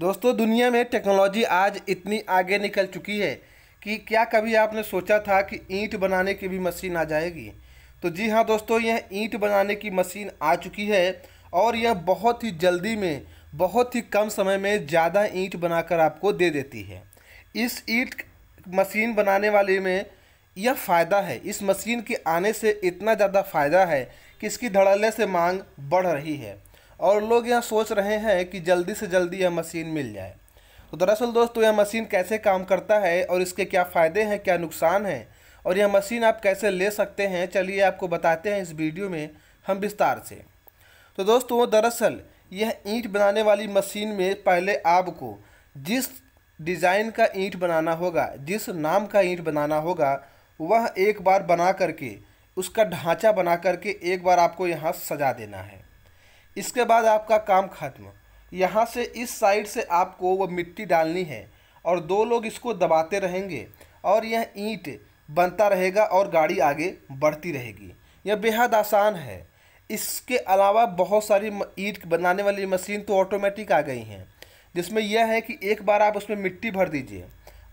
दोस्तों दुनिया में टेक्नोलॉजी आज इतनी आगे निकल चुकी है कि क्या कभी आपने सोचा था कि ईंट बनाने की भी मशीन आ जाएगी तो जी हाँ दोस्तों यह ईंट बनाने की मशीन आ चुकी है और यह बहुत ही जल्दी में बहुत ही कम समय में ज़्यादा ईंट बनाकर आपको दे देती है इस ईंट मशीन बनाने वाले में यह फ़ायदा है इस मशीन के आने से इतना ज़्यादा फ़ायदा है कि इसकी धड़ल्ले से मांग बढ़ रही है और लोग यहाँ सोच रहे हैं कि जल्दी से जल्दी यह मशीन मिल जाए तो दरअसल दोस्तों यह मशीन कैसे काम करता है और इसके क्या फ़ायदे हैं क्या नुकसान हैं और यह मशीन आप कैसे ले सकते हैं चलिए आपको बताते हैं इस वीडियो में हम विस्तार से तो दोस्तों दरअसल यह ईंट बनाने वाली मशीन में पहले आपको जिस डिज़ाइन का ईंट बनाना होगा जिस नाम का ईंट बनाना होगा वह एक बार बना करके उसका ढांचा बना करके एक बार आपको यहाँ सजा देना है इसके बाद आपका काम खत्म यहाँ से इस साइड से आपको वह मिट्टी डालनी है और दो लोग इसको दबाते रहेंगे और यह ईंट बनता रहेगा और गाड़ी आगे बढ़ती रहेगी यह बेहद आसान है इसके अलावा बहुत सारी ईंट बनाने वाली मशीन तो ऑटोमेटिक आ गई हैं जिसमें यह है कि एक बार आप उसमें मिट्टी भर दीजिए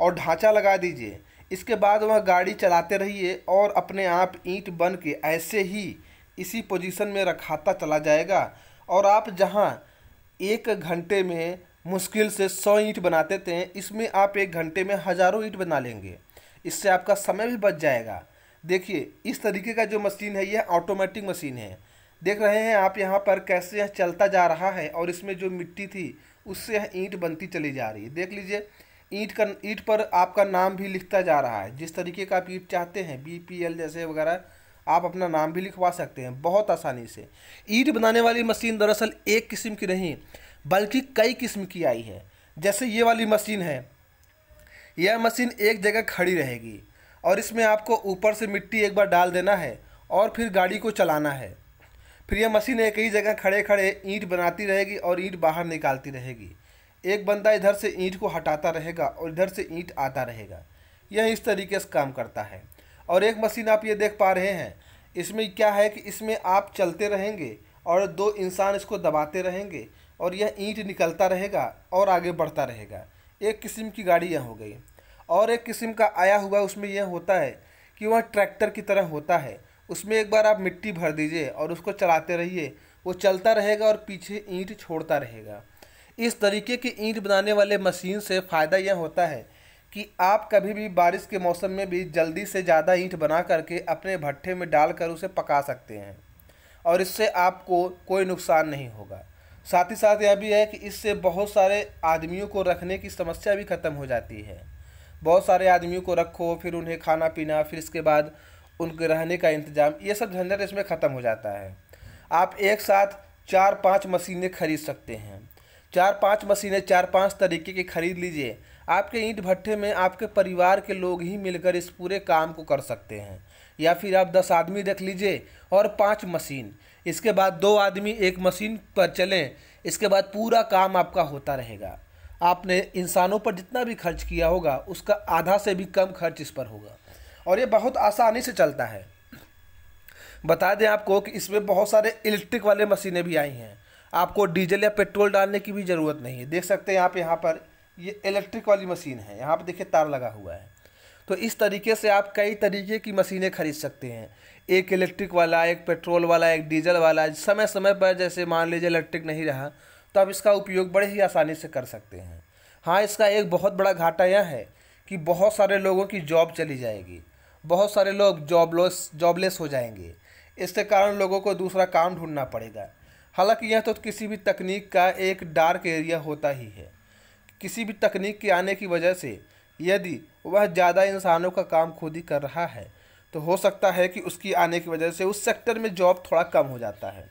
और ढांचा लगा दीजिए इसके बाद वह गाड़ी चलाते रहिए और अपने आप ईंट बन के ऐसे ही इसी पोजीशन में रखाता चला जाएगा और आप जहाँ एक घंटे में मुश्किल से सौ ईंट बनाते थे इसमें आप एक घंटे में हज़ारों ईंट बना लेंगे इससे आपका समय भी बच जाएगा देखिए इस तरीके का जो मशीन है यह ऑटोमेटिक मशीन है देख रहे हैं आप यहाँ पर कैसे यह चलता जा रहा है और इसमें जो मिट्टी थी उससे यह ईंट बनती चली जा रही है देख लीजिए ईंट का ईंट पर आपका नाम भी लिखता जा रहा है जिस तरीके का आप ईंट चाहते हैं बी पी एल जैसे वगैरह आप अपना नाम भी लिखवा सकते हैं बहुत आसानी से ईट बनाने वाली मशीन दरअसल एक किस्म की नहीं बल्कि कई किस्म की आई है जैसे ये वाली मशीन है यह मशीन एक जगह खड़ी रहेगी और इसमें आपको ऊपर से मिट्टी एक बार डाल देना है और फिर गाड़ी को चलाना है फिर यह मशीन एक ही जगह खड़े खड़े ईंट बनाती रहेगी और ईंट बाहर निकालती रहेगी एक बंदा इधर से ईंट को हटाता रहेगा और इधर से ईंट आता रहेगा यह इस तरीके से काम करता है और एक मशीन आप ये देख पा रहे हैं इसमें क्या है कि इसमें आप चलते रहेंगे और दो इंसान इसको दबाते रहेंगे और यह ईंट निकलता रहेगा और आगे बढ़ता रहेगा एक किस्म की गाड़ी यह हो गई और एक किस्म का आया हुआ उसमें यह होता है कि वह ट्रैक्टर की तरह होता है उसमें एक बार आप मिट्टी भर दीजिए और उसको चलाते रहिए वो चलता रहेगा और पीछे ईंट छोड़ता रहेगा इस तरीके की ईंट बनाने वाले मशीन से फ़ायदा यह होता है कि आप कभी भी बारिश के मौसम में भी जल्दी से ज़्यादा ईंट बना करके अपने भट्ठे में डाल कर उसे पका सकते हैं और इससे आपको कोई नुकसान नहीं होगा साथ ही साथ यह भी है कि इससे बहुत सारे आदमियों को रखने की समस्या भी ख़त्म हो जाती है बहुत सारे आदमियों को रखो फिर उन्हें खाना पीना फिर इसके बाद उनके रहने का इंतज़ाम ये सब झंझट इसमें ख़त्म हो जाता है आप एक साथ चार पाँच मशीनें खरीद सकते हैं चार पांच मशीनें चार पांच तरीके की खरीद लीजिए आपके ईंट भट्ठे में आपके परिवार के लोग ही मिलकर इस पूरे काम को कर सकते हैं या फिर आप दस आदमी रख लीजिए और पाँच मशीन इसके बाद दो आदमी एक मशीन पर चलें इसके बाद पूरा काम आपका होता रहेगा आपने इंसानों पर जितना भी खर्च किया होगा उसका आधा से भी कम खर्च इस पर होगा और ये बहुत आसानी से चलता है बता दें आपको कि इसमें बहुत सारे इलेक्ट्रिक वाले मशीनें भी आई हैं आपको डीजल या पेट्रोल डालने की भी ज़रूरत नहीं है देख सकते हैं आप यहाँ पर ये इलेक्ट्रिक वाली मशीन है यहाँ पर देखिए तार लगा हुआ है तो इस तरीके से आप कई तरीके की मशीनें खरीद सकते हैं एक इलेक्ट्रिक वाला एक पेट्रोल वाला एक डीजल वाला समय समय पर जैसे मान लीजिए इलेक्ट्रिक नहीं रहा तो आप इसका उपयोग बड़े ही आसानी से कर सकते हैं हाँ इसका एक बहुत बड़ा घाटा यह है कि बहुत सारे लोगों की जॉब चली जाएगी बहुत सारे लोग जॉबलेस जॉबलेस हो जाएंगे इसके कारण लोगों को दूसरा काम ढूंढना पड़ेगा हालांकि यह तो किसी भी तकनीक का एक डार्क एरिया होता ही है किसी भी तकनीक के आने की वजह से यदि वह ज़्यादा इंसानों का काम खुद ही कर रहा है तो हो सकता है कि उसकी आने की वजह से उस सेक्टर में जॉब थोड़ा कम हो जाता है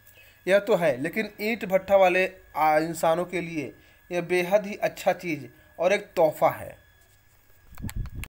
यह तो है लेकिन ईंट भट्ठा वाले इंसानों के लिए यह बेहद ही अच्छा चीज़ और एक तोहफा है